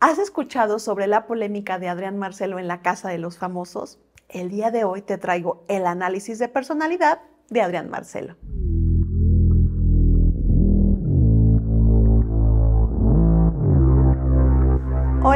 ¿Has escuchado sobre la polémica de Adrián Marcelo en la Casa de los Famosos? El día de hoy te traigo el análisis de personalidad de Adrián Marcelo.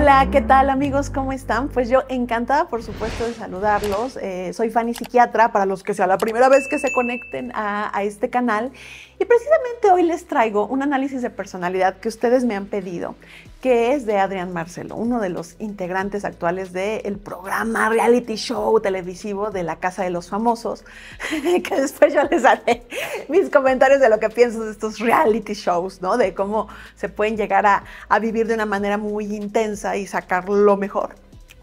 Hola, ¿qué tal amigos? ¿Cómo están? Pues yo encantada, por supuesto, de saludarlos. Eh, soy Fanny Psiquiatra, para los que sea la primera vez que se conecten a, este canal. Y precisamente hoy les traigo un análisis de personalidad que ustedes me han pedido, que es de Adrián Marcelo, uno de los integrantes actuales del programa reality show televisivo de la Casa de los Famosos, que después yo les haré mis comentarios de lo que pienso de estos reality shows, ¿no? De cómo se pueden llegar a vivir de una manera muy intensa y sacar lo mejor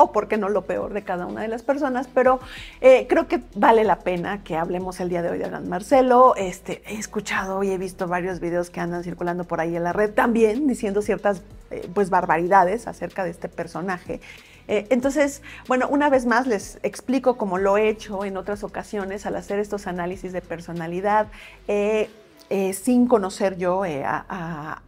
o por qué no lo peor de cada una de las personas, pero eh, creo que vale la pena que hablemos el día de hoy de gran Marcelo. Este, he escuchado y he visto varios videos que andan circulando por ahí en la red también diciendo ciertas eh, pues barbaridades acerca de este personaje. Eh, entonces, bueno, una vez más les explico como lo he hecho en otras ocasiones al hacer estos análisis de personalidad. Eh, sin conocer yo eh,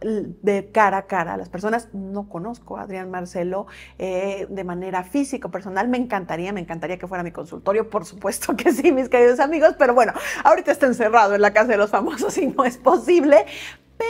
de cara a cara a las personas. No conozco a Adrián Marcelo eh, de manera física, personal. Me encantaría, me encantaría que fuera mi consultorio, por supuesto que sí, mis queridos amigos, pero bueno, ahorita está encerrado en la casa de los famosos y no es posible.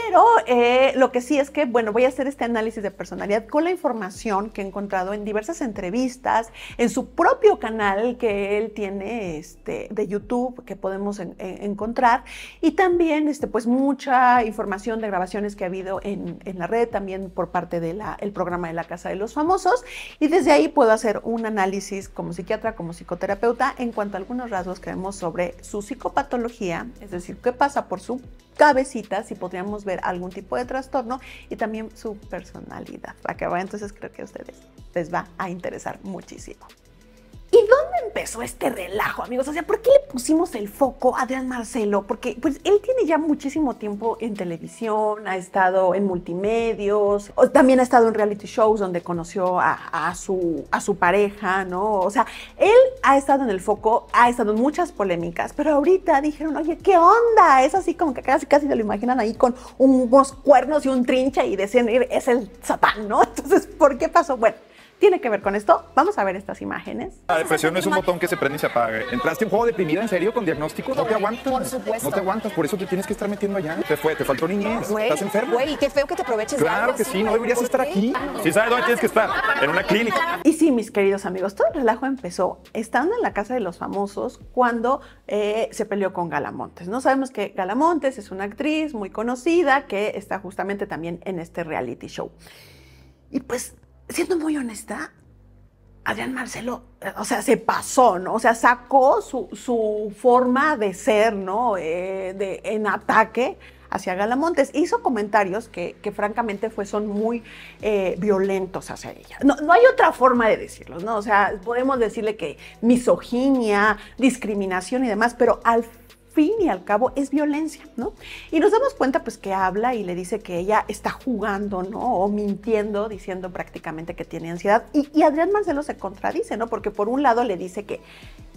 Pero eh, lo que sí es que, bueno, voy a hacer este análisis de personalidad con la información que he encontrado en diversas entrevistas, en su propio canal que él tiene este, de YouTube, que podemos encontrar, y también este, pues, mucha información de grabaciones que ha habido en, en la red, también por parte del el programa de la Casa de los Famosos, y desde ahí puedo hacer un análisis como psiquiatra, como psicoterapeuta, en cuanto a algunos rasgos que vemos sobre su psicopatología, es decir, qué pasa por su cabecita, si podríamos ver algún tipo de trastorno y también su personalidad. para que va? Entonces creo que a ustedes les va a interesar muchísimo. ¿Y dónde empezó este relajo, amigos? O sea, ¿por qué le pusimos el foco a Adrián Marcelo? Porque pues él tiene ya muchísimo tiempo en televisión, ha estado en multimedios, también ha estado en reality shows donde conoció a, su, a su pareja, ¿no? O sea, él ha estado en el foco, ha estado en muchas polémicas, pero ahorita dijeron, oye, ¿qué onda? Es así como que casi casi se lo imaginan ahí con unos cuernos y un trincha y decían, es el satán, ¿no? Entonces, ¿por qué pasó? Bueno tiene que ver con esto. Vamos a ver estas imágenes. La depresión no es un botón que se prende y se apaga. ¿Entraste en un juego deprimida en serio con diagnóstico? No te aguantas. Por No te aguantas, por eso te tienes que estar metiendo allá. Te fue, te faltó niñez. Estás enfermo. Güey, qué feo que te aproveches. de Claro que sí, no deberías estar aquí. Sí sabes dónde tienes que estar, en una clínica. Y sí, mis queridos amigos, todo el relajo empezó estando en la casa de los famosos cuando eh, se peleó con Galamontes. No sabemos que Galamontes es una actriz muy conocida que está justamente también en este reality show. Y pues siendo muy honesta, Adrián Marcelo, eh, o sea, se pasó, ¿no? O sea, sacó su, forma de ser, ¿no? Eh, de, en ataque hacia Galamontes. Hizo comentarios que, que francamente fue, son muy eh, violentos hacia ella. No, no, hay otra forma de decirlos, ¿no? O sea, podemos decirle que misoginia, discriminación y demás, pero al final fin y al cabo es violencia, ¿no? Y nos damos cuenta pues que habla y le dice que ella está jugando, ¿no? O mintiendo, diciendo prácticamente que tiene ansiedad. Y, Adrián Marcelo se contradice, ¿no? Porque por un lado le dice que,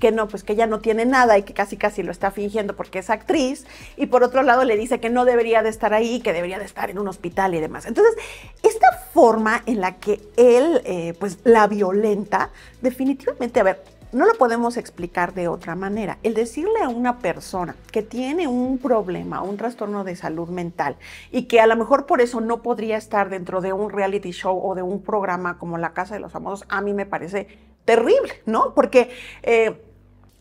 que no, pues que ella no tiene nada y que casi casi lo está fingiendo porque es actriz. Y por otro lado le dice que no debería de estar ahí, que debería de estar en un hospital y demás. Entonces, esta forma en la que él eh, pues la violenta, definitivamente, a ver, no lo podemos explicar de otra manera. El decirle a una persona que tiene un problema, un trastorno de salud mental y que a lo mejor por eso no podría estar dentro de un reality show o de un programa como La Casa de los Famosos, a mí me parece terrible, ¿no? Porque eh,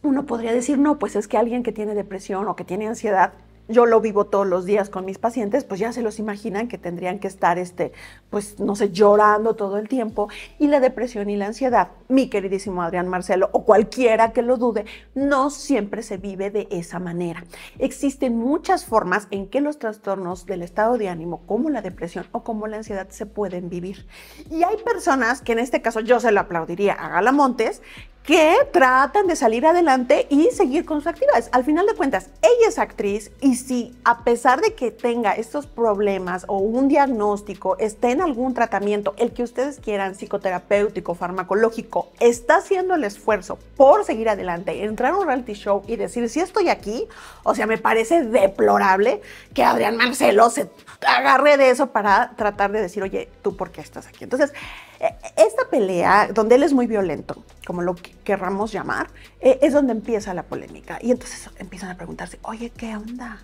uno podría decir, no, pues es que alguien que tiene depresión o que tiene ansiedad yo lo vivo todos los días con mis pacientes, pues ya se los imaginan que tendrían que estar, este, pues no sé, llorando todo el tiempo. Y la depresión y la ansiedad, mi queridísimo Adrián Marcelo, o cualquiera que lo dude, no siempre se vive de esa manera. Existen muchas formas en que los trastornos del estado de ánimo, como la depresión o como la ansiedad, se pueden vivir. Y hay personas que en este caso yo se lo aplaudiría a Galamontes, que tratan de salir adelante y seguir con sus actividades. Al final de cuentas, ella es actriz y si a pesar de que tenga estos problemas o un diagnóstico, esté en algún tratamiento, el que ustedes quieran, psicoterapéutico, farmacológico, está haciendo el esfuerzo por seguir adelante, entrar a un reality show y decir, si estoy aquí, o sea, me parece deplorable que Adrián Marcelo se agarre de eso para tratar de decir, oye, ¿tú por qué estás aquí? Entonces, e, esta pelea, donde él es muy violento, como lo querramos llamar, e, es donde empieza la polémica. Y entonces empiezan a preguntarse, oye, ¿qué onda?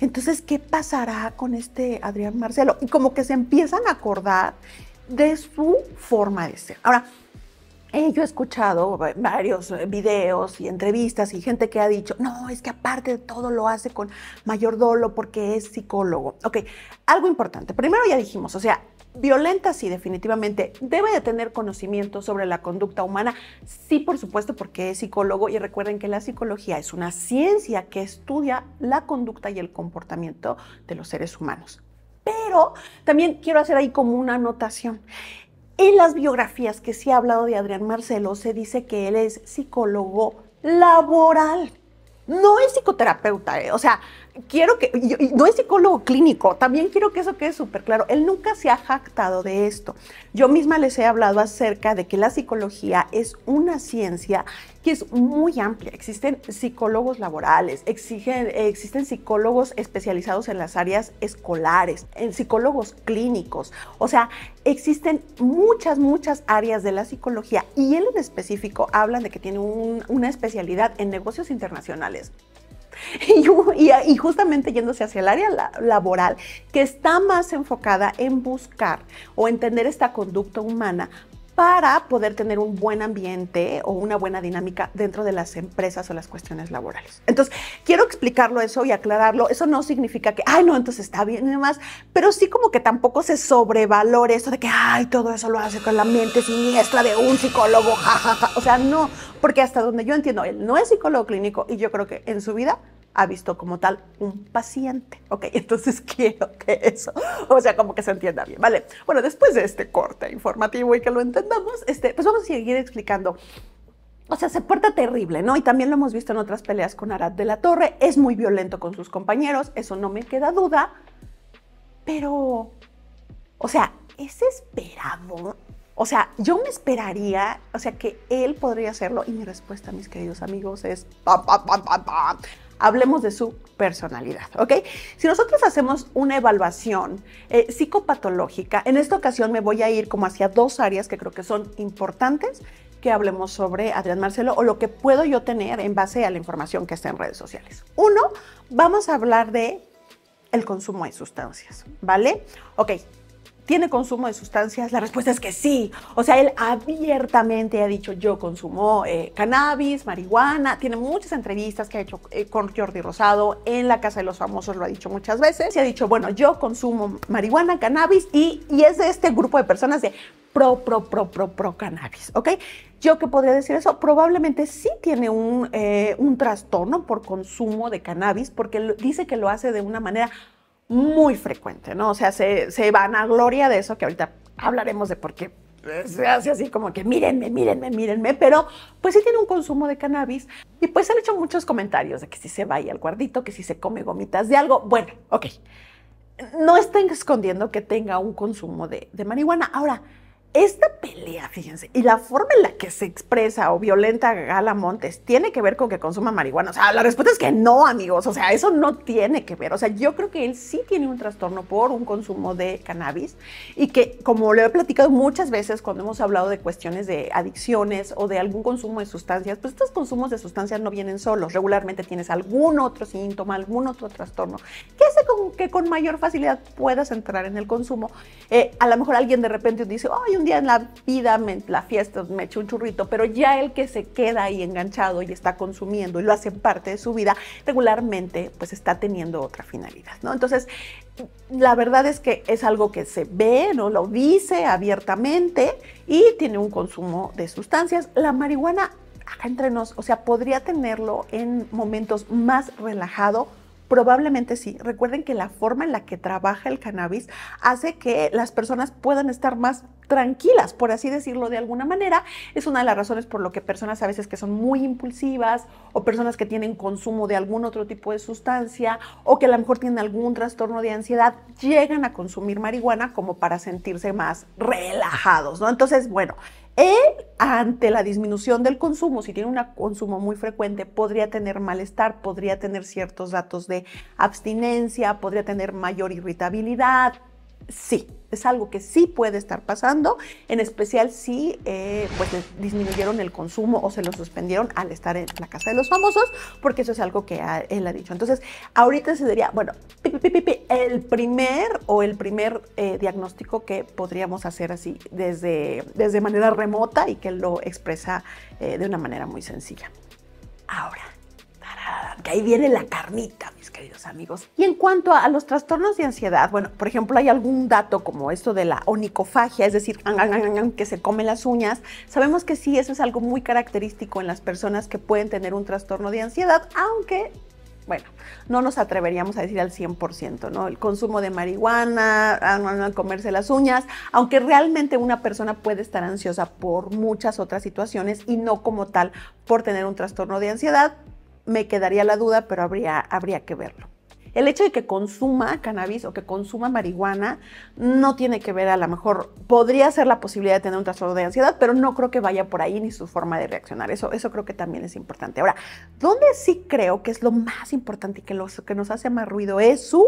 Entonces, ¿qué pasará con este Adrián Marcelo? Y como que se empiezan a acordar de su forma de ser. Ahora, eh, yo he escuchado varios eh, videos y entrevistas y gente que ha dicho, no, es que aparte de todo lo hace con mayor dolo porque es psicólogo. Ok, algo importante. Primero ya dijimos, o sea, Violenta sí, definitivamente. Debe de tener conocimiento sobre la conducta humana, sí, por supuesto, porque es psicólogo y recuerden que la psicología es una ciencia que estudia la conducta y el comportamiento de los seres humanos. Pero también quiero hacer ahí como una anotación. En las biografías que se ha hablado de Adrián Marcelo se dice que él es psicólogo laboral, no es psicoterapeuta, ¿eh? o sea, quiero que, no es psicólogo clínico, también quiero que eso quede súper claro, él nunca se ha jactado de esto. Yo misma les he hablado acerca de que la psicología es una ciencia que es muy amplia. Existen psicólogos laborales, existen psicólogos especializados en las áreas escolares, en psicólogos clínicos, o sea, existen muchas, muchas áreas de la psicología y él en específico habla de que tiene una especialidad en negocios internacionales. Y, justamente yéndose hacia el área laboral, que está más enfocada en buscar o entender esta conducta humana para poder tener un buen ambiente o una buena dinámica dentro de las empresas o las cuestiones laborales. Entonces, quiero explicarlo eso y aclararlo. Eso no significa que, ay, no, entonces está bien y demás, pero sí como que tampoco se sobrevalore esto de que, ay, todo eso lo hace con la mente siniestra de un psicólogo, jajaja. O sea, no, porque hasta donde yo entiendo, él no es psicólogo clínico y yo creo que en su vida ha visto como tal un paciente. Ok, entonces quiero que eso, o sea, como que se entienda bien, ¿vale? Bueno, después de este corte informativo y que lo entendamos, este, pues vamos a seguir explicando. O sea, se porta terrible, ¿no? Y también lo hemos visto en otras peleas con Arad de la Torre. Es muy violento con sus compañeros, eso no me queda duda. Pero, o sea, es esperado o sea, yo me esperaría, o sea, que él podría hacerlo. Y mi respuesta, mis queridos amigos, es... Pa, pa, pa, Hablemos de su personalidad, ¿ok? Si nosotros hacemos una evaluación eh, psicopatológica, en esta ocasión me voy a ir como hacia dos áreas que creo que son importantes que hablemos sobre Adrián Marcelo o lo que puedo yo tener en base a la información que está en redes sociales. Uno, vamos a hablar de el consumo de sustancias, ¿vale? Ok, ¿Tiene consumo de sustancias? La respuesta es que sí. O sea, él abiertamente ha dicho yo consumo eh, cannabis, marihuana. Tiene muchas entrevistas que ha hecho eh, con Jordi Rosado en la Casa de los Famosos, lo ha dicho muchas veces. Y ha dicho, bueno, yo consumo marihuana, cannabis y, es de este grupo de personas de pro, pro, pro, pro, pro cannabis, ¿ok? Yo que podría decir eso, probablemente sí tiene un, eh, trastorno por consumo de cannabis porque dice que lo hace de una manera muy frecuente, ¿no? O sea, se, van a gloria de eso, que ahorita hablaremos de por qué se hace así como que mírenme, mírenme, mírenme, pero pues sí tiene un consumo de cannabis y pues han hecho muchos comentarios de que si se va y al guardito, que si se come gomitas de algo, bueno, ok, no estén escondiendo que tenga un consumo de marihuana. Ahora, esta pelea, fíjense, y la forma en la que se expresa o violenta Gala Montes tiene que ver con que consuma marihuana. O sea, la respuesta es que no, amigos. O sea, eso no tiene que ver. O sea, yo creo que él sí tiene un trastorno por un consumo de cannabis y que, como le he platicado muchas veces cuando hemos hablado de cuestiones de adicciones o de algún consumo de sustancias, pues estos consumos de sustancias no vienen solos. Regularmente tienes algún otro síntoma, algún otro trastorno con que con mayor facilidad puedas entrar en el consumo. Eh, a lo mejor alguien de repente dice, hoy un día en la vida, la fiesta, me echo un churrito, pero ya el que se queda ahí enganchado y está consumiendo y lo hace parte de su vida, regularmente pues está teniendo otra finalidad, ¿no? Entonces, la verdad es que es algo que se ve, ¿no? Lo dice abiertamente y tiene un consumo de sustancias. La marihuana, acá entre nos, o sea, podría tenerlo en momentos más relajados Probablemente sí. Recuerden que la forma en la que trabaja el cannabis hace que las personas puedan estar más tranquilas, por así decirlo de alguna manera. Es una de las razones por lo que personas a veces que son muy impulsivas o personas que tienen consumo de algún otro tipo de sustancia o que a lo mejor tienen algún trastorno de ansiedad llegan a consumir marihuana como para sentirse más relajados, ¿no? Entonces, bueno, ¿eh? ante la disminución del consumo, si tiene un consumo muy frecuente, podría tener malestar, podría tener ciertos datos de abstinencia, podría tener mayor irritabilidad, sí, es algo que sí puede estar pasando, en especial si eh, pues disminuyeron el consumo o se lo suspendieron al estar en la casa de los famosos, porque eso es algo que él ha dicho. Entonces, ahorita se diría, bueno, el primer o el primer eh, diagnóstico que podríamos hacer así desde, manera remota y que lo expresa eh, de una manera muy sencilla. Ahora, que ahí viene la carnita, mis queridos amigos. Y en cuanto a, los trastornos de ansiedad, bueno, por ejemplo, hay algún dato como esto de la onicofagia, es decir, que se come las uñas. Sabemos que sí, eso es algo muy característico en las personas que pueden tener un trastorno de ansiedad, aunque bueno, no nos atreveríamos a decir al 100%, ¿no? El consumo de marihuana, ah, comerse las uñas, aunque realmente una persona puede estar ansiosa por muchas otras situaciones y no como tal por tener un trastorno de ansiedad, me quedaría la duda, pero habría, habría que verlo. El hecho de que consuma cannabis o que consuma marihuana no tiene que ver, a lo mejor podría ser la posibilidad de tener un trastorno de ansiedad, pero no creo que vaya por ahí ni su forma de reaccionar. Eso, eso creo que también es importante. Ahora, ¿dónde sí creo que es lo más importante y que, que nos hace más ruido es su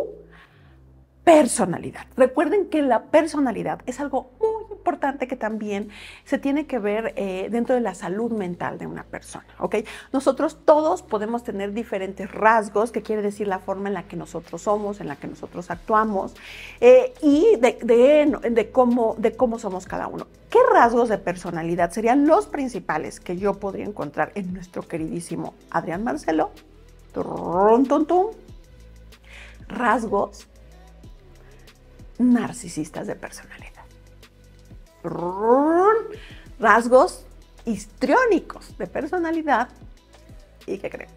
personalidad. Recuerden que la personalidad es algo muy importante que también se tiene que ver eh, dentro de la salud mental de una persona, ¿ok? Nosotros todos podemos tener diferentes rasgos, que quiere decir la forma en la que nosotros somos, en la que nosotros actuamos eh, y de, cómo, de cómo somos cada uno. ¿Qué rasgos de personalidad serían los principales que yo podría encontrar en nuestro queridísimo Adrián Marcelo? Rasgos narcisistas de personalidad. Rasgos histriónicos de personalidad y que creen.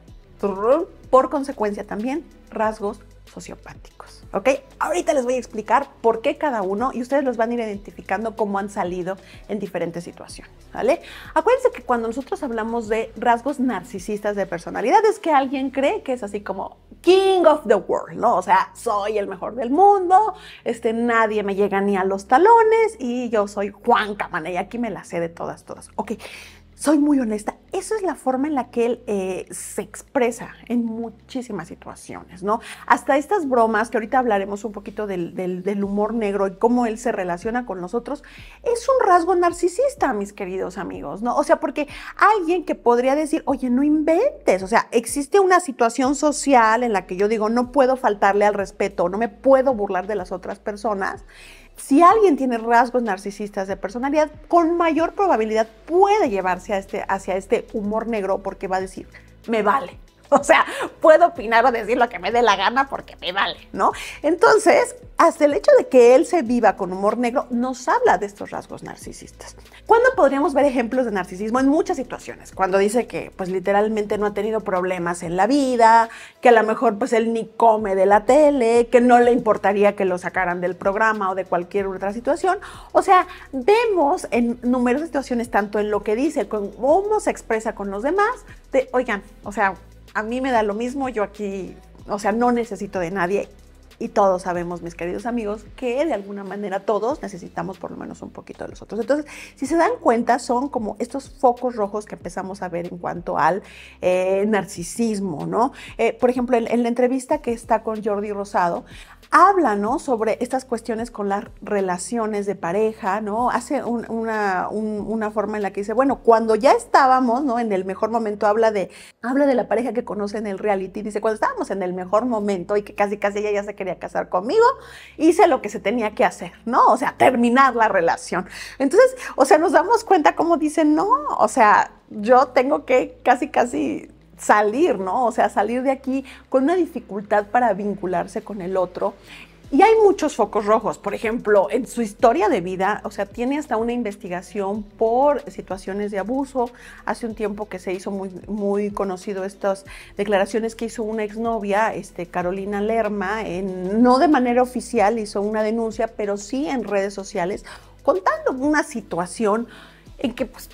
Por consecuencia también rasgos sociopáticos. ¿Ok? Ahorita les voy a explicar por qué cada uno y ustedes los van a ir identificando cómo han salido en diferentes situaciones. ¿Vale? Acuérdense que cuando nosotros hablamos de rasgos narcisistas de personalidad es que alguien cree que es así como king of the world, ¿no? O sea, soy el mejor del mundo, este, nadie me llega ni a los talones y yo soy Juan y aquí me la sé de todas, todas. Ok, soy muy honesta. Esa es la forma en la que él eh, se expresa en muchísimas situaciones, ¿no? Hasta estas bromas, que ahorita hablaremos un poquito del, del, humor negro y cómo él se relaciona con nosotros, es un rasgo narcisista, mis queridos amigos, ¿no? O sea, porque alguien que podría decir, oye, no inventes, o sea, existe una situación social en la que yo digo, no puedo faltarle al respeto, no me puedo burlar de las otras personas, si alguien tiene rasgos narcisistas de personalidad, con mayor probabilidad puede llevarse a este, hacia este humor negro porque va a decir, me vale, O sea, puedo opinar o decir lo que me dé la gana porque me vale, ¿no? Entonces, hasta el hecho de que él se viva con humor negro nos habla de estos rasgos narcisistas. ¿Cuándo podríamos ver ejemplos de narcisismo? En muchas situaciones. Cuando dice que, pues, literalmente no ha tenido problemas en la vida, que a lo mejor, pues, él ni come de la tele, que no le importaría que lo sacaran del programa o de cualquier otra situación. O sea, vemos en numerosas situaciones, tanto en lo que dice, cómo se expresa con los demás, de, oigan, o sea, a mí me da lo mismo, yo aquí, o sea, no necesito de nadie. Y todos sabemos, mis queridos amigos, que de alguna manera todos necesitamos por lo menos un poquito de los otros. Entonces, si se dan cuenta, son como estos focos rojos que empezamos a ver en cuanto al eh, narcisismo, ¿no? Eh, por ejemplo, en, la entrevista que está con Jordi Rosado, habla no sobre estas cuestiones con las relaciones de pareja, ¿no? Hace una, forma en la que dice, bueno, cuando ya estábamos, ¿no? En el mejor momento habla de, habla de la pareja que conoce en el reality, dice, cuando estábamos en el mejor momento y que casi, casi ella ya se quería casar conmigo, hice lo que se tenía que hacer, ¿no? O sea, terminar la relación. Entonces, o sea, nos damos cuenta cómo dice, no, o sea, yo tengo que casi, casi salir, ¿no? O sea, salir de aquí con una dificultad para vincularse con el otro. Y hay muchos focos rojos. Por ejemplo, en su historia de vida, o sea, tiene hasta una investigación por situaciones de abuso. Hace un tiempo que se hizo muy, muy conocido estas declaraciones que hizo una exnovia, este, Carolina Lerma, no de manera oficial hizo una denuncia, pero sí en redes sociales, contando una situación en que pues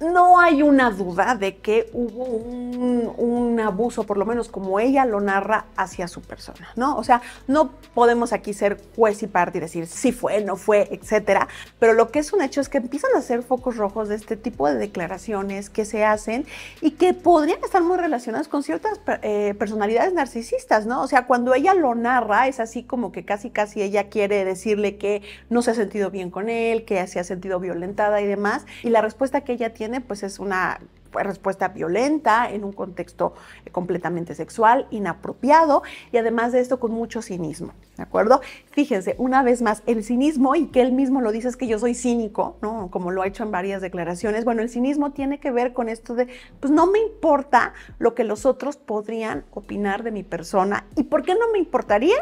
no hay una duda de que hubo un, abuso, por lo menos como ella lo narra, hacia su persona, ¿no? O sea, no podemos aquí ser juez y parte y decir si fue, no fue, etcétera, pero lo que es un hecho es que empiezan a ser focos rojos de este tipo de declaraciones que se hacen y que podrían estar muy relacionadas con ciertas eh, personalidades narcisistas, ¿no? O sea, cuando ella lo narra, es así como que casi, casi ella quiere decirle que no se ha sentido bien con él, que se ha sentido violentada y demás, y la respuesta que ella tiene pues es una respuesta violenta en un contexto eh, completamente sexual, inapropiado y además de esto con mucho cinismo, ¿de acuerdo? Fíjense, una vez más, el cinismo y que él mismo lo dice es que yo soy cínico, ¿no? Como lo ha hecho en varias declaraciones. Bueno, el cinismo tiene que ver con esto de, pues no me importa lo que los otros podrían opinar de mi persona y ¿por qué no me importaría?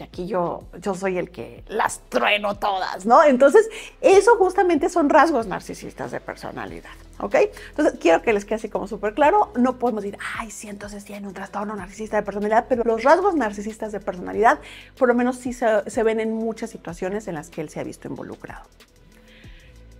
que aquí yo, yo soy el que las trueno todas, ¿no? Entonces, eso justamente son rasgos narcisistas de personalidad, ¿ok? Entonces, quiero que les quede así como súper claro, no podemos decir, ay, sí, entonces tiene un trastorno narcisista de personalidad, pero los rasgos narcisistas de personalidad, por lo menos sí se, se ven en muchas situaciones en las que él se ha visto involucrado.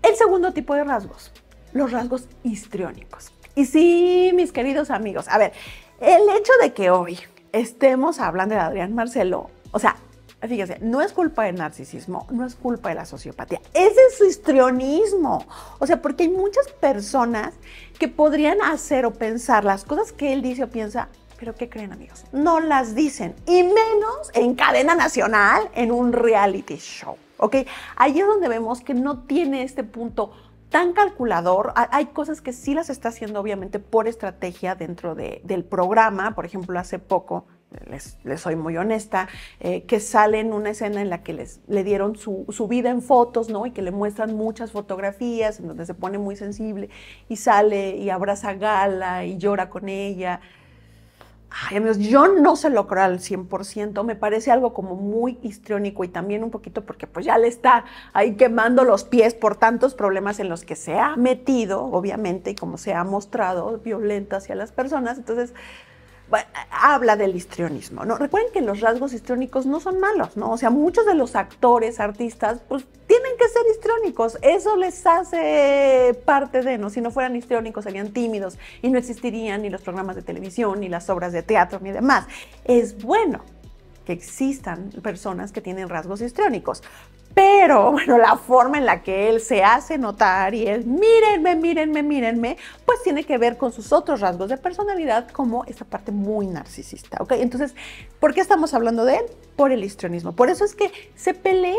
El segundo tipo de rasgos, los rasgos histriónicos. Y sí, mis queridos amigos, a ver, el hecho de que hoy estemos hablando de Adrián Marcelo o sea, fíjense, no es culpa del narcisismo, no es culpa de la sociopatía, es de su histrionismo. O sea, porque hay muchas personas que podrían hacer o pensar las cosas que él dice o piensa, pero ¿qué creen amigos? No las dicen, y menos en cadena nacional, en un reality show. ¿Ok? Ahí es donde vemos que no tiene este punto tan calculador. Hay cosas que sí las está haciendo, obviamente, por estrategia dentro del programa. Por ejemplo, hace poco les, soy muy honesta, eh, que sale en una escena en la que les, le dieron su, su, vida en fotos, ¿no? Y que le muestran muchas fotografías, en donde se pone muy sensible y sale y abraza a Gala y llora con ella. Ay, amigos, yo no se lo creo al 100%, me parece algo como muy histriónico y también un poquito porque pues ya le está ahí quemando los pies por tantos problemas en los que se ha metido, obviamente, y como se ha mostrado violenta hacia las personas, entonces habla del histrionismo, ¿no? Recuerden que los rasgos histriónicos no son malos, ¿no? O sea, muchos de los actores, artistas, pues tienen que ser histriónicos, eso les hace parte de, ¿no? Si no fueran histriónicos serían tímidos y no existirían ni los programas de televisión, ni las obras de teatro, ni demás. Es bueno que existan personas que tienen rasgos histriónicos, pero, bueno, la forma en la que él se hace notar y es mírenme, mírenme, mírenme, pues tiene que ver con sus otros rasgos de personalidad como esta parte muy narcisista, ¿ok? Entonces, ¿por qué estamos hablando de él? Por el histrionismo. Por eso es que se pelea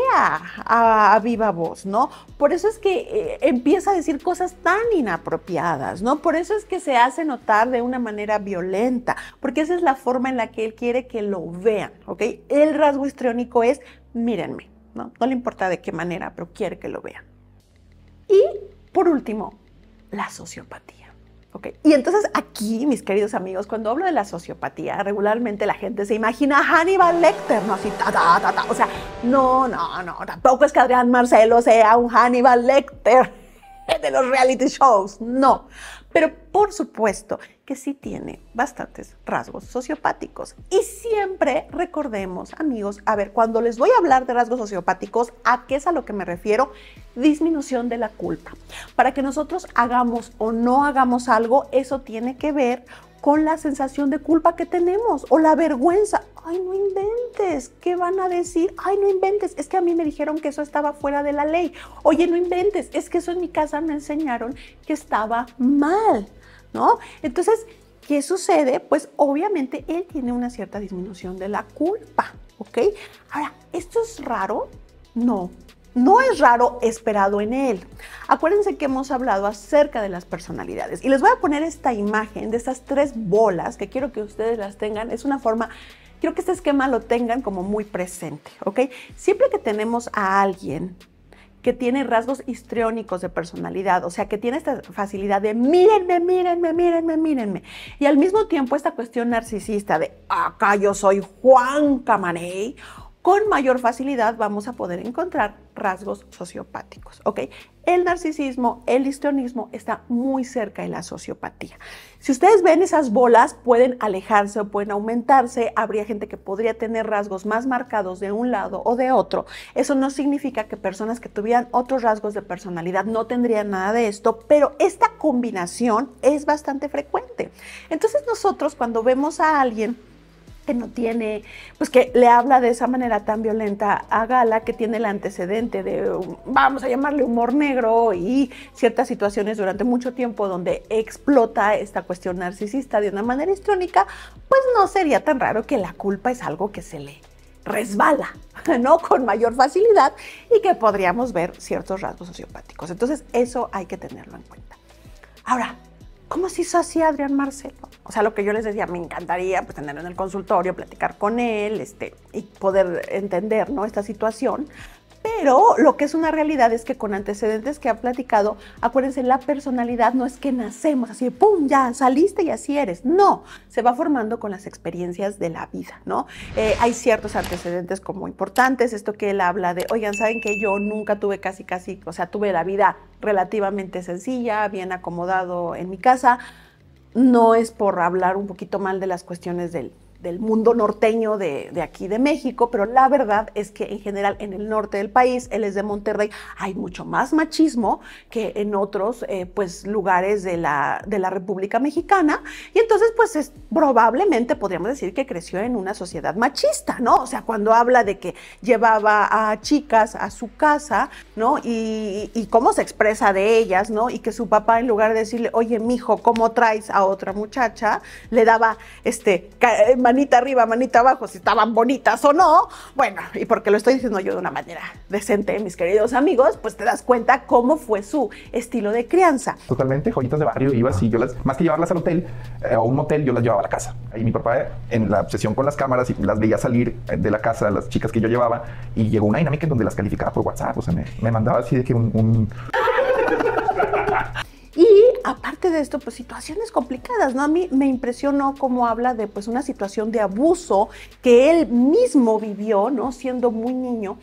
a, viva voz, ¿no? Por eso es que eh, empieza a decir cosas tan inapropiadas, ¿no? Por eso es que se hace notar de una manera violenta, porque esa es la forma en la que él quiere que lo vean, ¿ok? El rasgo histriónico es mírenme ¿no? le importa de qué manera, pero quiere que lo vean. Y por último, la sociopatía. Y entonces aquí, mis queridos amigos, cuando hablo de la sociopatía, regularmente la gente se imagina a Hannibal Lecter, ¿no? Así, ta, ta, ta, ta. O sea, no, no, no, tampoco es que Adrián Marcelo sea un Hannibal Lecter de los reality shows, no. Pero por supuesto que sí tiene bastantes rasgos sociopáticos. Y siempre recordemos, amigos, a ver, cuando les voy a hablar de rasgos sociopáticos, ¿a qué es a lo que me refiero? Disminución de la culpa. Para que nosotros hagamos o no hagamos algo, eso tiene que ver con la sensación de culpa que tenemos o la vergüenza. Ay, no inventes, ¿qué van a decir? Ay, no inventes, es que a mí me dijeron que eso estaba fuera de la ley. Oye, no inventes, es que eso en mi casa me enseñaron que estaba mal. ¿no? Entonces, ¿qué sucede? Pues obviamente él tiene una cierta disminución de la culpa, ¿ok? Ahora, ¿esto es raro? No. No es raro esperado en él. Acuérdense que hemos hablado acerca de las personalidades y les voy a poner esta imagen de estas tres bolas que quiero que ustedes las tengan. Es una forma quiero que este esquema lo tengan como muy presente, ¿ok? Siempre que tenemos a alguien que tiene rasgos histriónicos de personalidad, o sea, que tiene esta facilidad de mírenme, mírenme, mírenme, mírenme. Y al mismo tiempo esta cuestión narcisista de acá yo soy Juan Camaney, con mayor facilidad vamos a poder encontrar rasgos sociopáticos, ¿ok? el narcisismo, el histrionismo está muy cerca de la sociopatía. Si ustedes ven esas bolas, pueden alejarse o pueden aumentarse. Habría gente que podría tener rasgos más marcados de un lado o de otro. Eso no significa que personas que tuvieran otros rasgos de personalidad no tendrían nada de esto, pero esta combinación es bastante frecuente. Entonces nosotros cuando vemos a alguien que no tiene, pues que le habla de esa manera tan violenta a Gala, que tiene el antecedente de, vamos a llamarle humor negro y ciertas situaciones durante mucho tiempo donde explota esta cuestión narcisista de una manera histrónica, pues no sería tan raro que la culpa es algo que se le resbala, ¿no? Con mayor facilidad y que podríamos ver ciertos rasgos sociopáticos. Entonces, eso hay que tenerlo en cuenta. Ahora, ¿Cómo se hizo así Adrián Marcelo? O sea, lo que yo les decía, me encantaría pues, tenerlo en el consultorio, platicar con él este, y poder entender ¿no? esta situación, pero lo que es una realidad es que con antecedentes que ha platicado, acuérdense, la personalidad no es que nacemos así pum, ya saliste y así eres. No, se va formando con las experiencias de la vida, ¿no? Eh, hay ciertos antecedentes como importantes, esto que él habla de, oigan, ¿saben que yo nunca tuve casi, casi, o sea, tuve la vida relativamente sencilla, bien acomodado en mi casa? no es por hablar un poquito mal de las cuestiones del del mundo norteño de, aquí de México, pero la verdad es que en general en el norte del país, él es de Monterrey, hay mucho más machismo que en otros eh, pues, lugares de la, de la República Mexicana. Y entonces, pues es, probablemente podríamos decir que creció en una sociedad machista, ¿no? O sea, cuando habla de que llevaba a chicas a su casa, ¿no? Y, cómo se expresa de ellas, ¿no? Y que su papá, en lugar de decirle, oye, mijo, ¿cómo traes a otra muchacha? Le daba, este, eh, manita arriba, manita abajo, si estaban bonitas o no. Bueno, y porque lo estoy diciendo yo de una manera decente, mis queridos amigos, pues te das cuenta cómo fue su estilo de crianza. Totalmente, joyitas de barrio, iba y yo las, más que llevarlas al hotel o eh, un hotel, yo las llevaba a la casa. Y mi papá, en la obsesión con las cámaras, y las veía salir eh, de la casa, las chicas que yo llevaba, y llegó una dinámica en donde las calificaba por WhatsApp, o sea, me, mandaba así de que un... un aparte de esto, pues situaciones complicadas, ¿no? A mí me impresionó cómo habla de pues una situación de abuso que él mismo vivió, ¿no? Siendo muy niño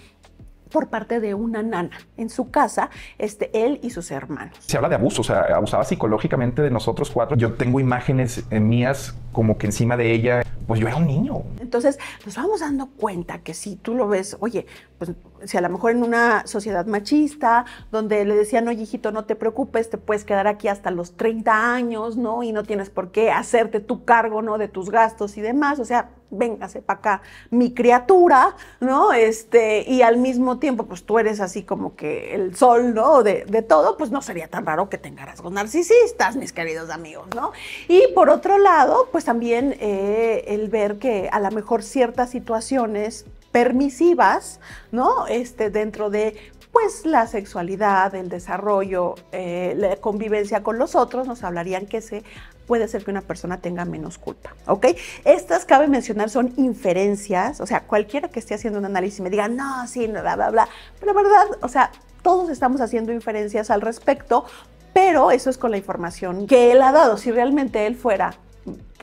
por parte de una nana en su casa, este, él y sus hermanos. Se habla de abuso, o sea, abusaba psicológicamente de nosotros cuatro. Yo tengo imágenes eh, mías como que encima de ella, pues yo era un niño. Entonces, nos vamos dando cuenta que si tú lo ves, oye, pues, si a lo mejor en una sociedad machista, donde le decían, oye, hijito, no te preocupes, te puedes quedar aquí hasta los 30 años, ¿no? Y no tienes por qué hacerte tu cargo, ¿no? De tus gastos y demás, o sea, véngase para acá, mi criatura, ¿no? Este, y al mismo tiempo, pues tú eres así como que el sol, ¿no? De, todo, pues no sería tan raro que tengas rasgos narcisistas, mis queridos amigos, ¿no? Y por otro lado, pues también eh, el ver que a lo mejor ciertas situaciones permisivas, ¿no? Este, dentro de pues la sexualidad, el desarrollo, eh, la convivencia con los otros, nos hablarían que se puede ser que una persona tenga menos culpa, ¿ok? Estas, cabe mencionar, son inferencias, o sea, cualquiera que esté haciendo un análisis me diga, no, sí, bla, bla, bla, pero la verdad, o sea, todos estamos haciendo inferencias al respecto, pero eso es con la información que él ha dado. Si realmente él fuera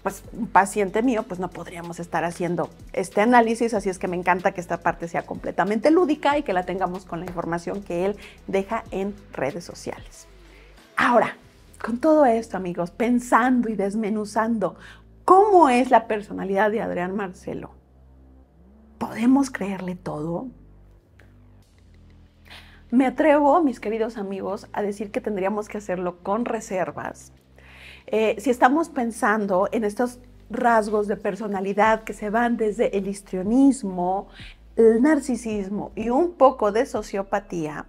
pues un paciente mío, pues no podríamos estar haciendo este análisis, así es que me encanta que esta parte sea completamente lúdica y que la tengamos con la información que él deja en redes sociales. Ahora, con todo esto, amigos, pensando y desmenuzando cómo es la personalidad de Adrián Marcelo, ¿podemos creerle todo? Me atrevo, mis queridos amigos, a decir que tendríamos que hacerlo con reservas eh, si estamos pensando en estos rasgos de personalidad que se van desde el histrionismo, el narcisismo y un poco de sociopatía,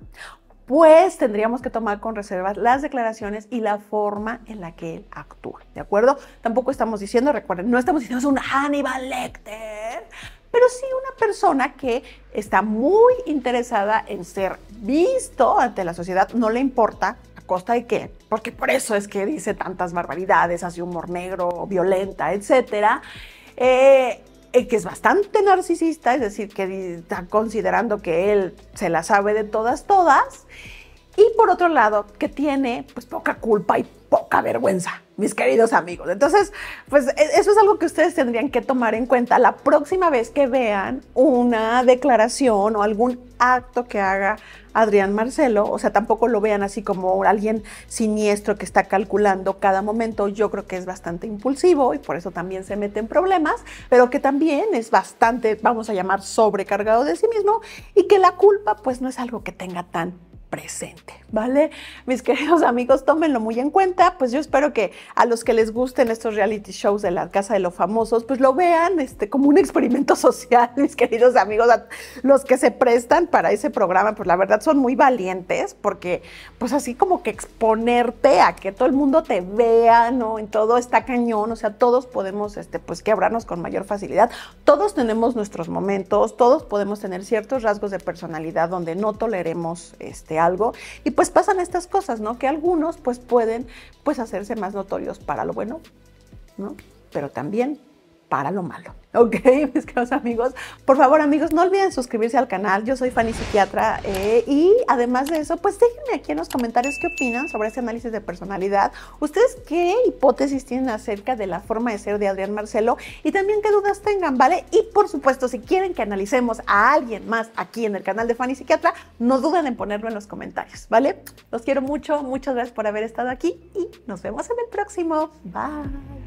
pues tendríamos que tomar con reservas las declaraciones y la forma en la que él actúa, ¿de acuerdo? Tampoco estamos diciendo, recuerden, no estamos diciendo es un Hannibal Lecter, pero sí una persona que está muy interesada en ser visto ante la sociedad, no le importa Costa de qué? Porque por eso es que dice tantas barbaridades, hace humor negro, violenta, etcétera. Eh, eh, que es bastante narcisista, es decir, que está considerando que él se la sabe de todas, todas, y por otro lado, que tiene pues poca culpa y poca vergüenza, mis queridos amigos. Entonces, pues e, eso es algo que ustedes tendrían que tomar en cuenta la próxima vez que vean una declaración o algún acto que haga Adrián Marcelo. O sea, tampoco lo vean así como alguien siniestro que está calculando cada momento. Yo creo que es bastante impulsivo y por eso también se mete en problemas, pero que también es bastante, vamos a llamar, sobrecargado de sí mismo y que la culpa pues no es algo que tenga tan presente, ¿vale? Mis queridos amigos, tómenlo muy en cuenta, pues yo espero que a los que les gusten estos reality shows de la Casa de los Famosos, pues lo vean este, como un experimento social, mis queridos amigos, los que se prestan para ese programa, pues la verdad son muy valientes, porque pues así como que exponerte a que todo el mundo te vea, ¿no? En todo está cañón, o sea, todos podemos, este, pues quebrarnos con mayor facilidad, todos tenemos nuestros momentos, todos podemos tener ciertos rasgos de personalidad donde no toleremos, este, algo y pues pasan estas cosas, ¿no? Que algunos pues pueden pues hacerse más notorios para lo bueno, ¿no? Pero también para lo malo. Ok, mis queridos amigos. Por favor, amigos, no olviden suscribirse al canal. Yo soy Fanny Psiquiatra eh, y además de eso, pues déjenme aquí en los comentarios qué opinan sobre este análisis de personalidad. ¿Ustedes qué hipótesis tienen acerca de la forma de ser de Adrián Marcelo? Y también qué dudas tengan, ¿vale? Y por supuesto, si quieren que analicemos a alguien más aquí en el canal de Fanny Psiquiatra, no duden en ponerlo en los comentarios, ¿vale? Los quiero mucho, muchas gracias por haber estado aquí y nos vemos en el próximo. Bye.